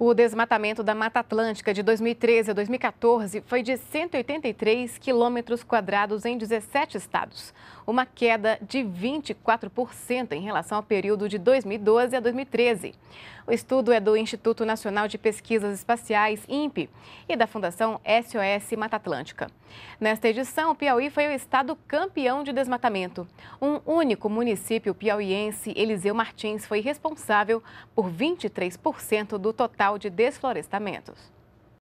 O desmatamento da Mata Atlântica de 2013 a 2014 foi de 183 quilômetros quadrados em 17 estados, uma queda de 24% em relação ao período de 2012 a 2013. O estudo é do Instituto Nacional de Pesquisas Espaciais, INPE, e da Fundação SOS Mata Atlântica. Nesta edição, o Piauí foi o estado campeão de desmatamento. Um único município piauiense, Eliseu Martins, foi responsável por 23% do total de Desflorestamentos.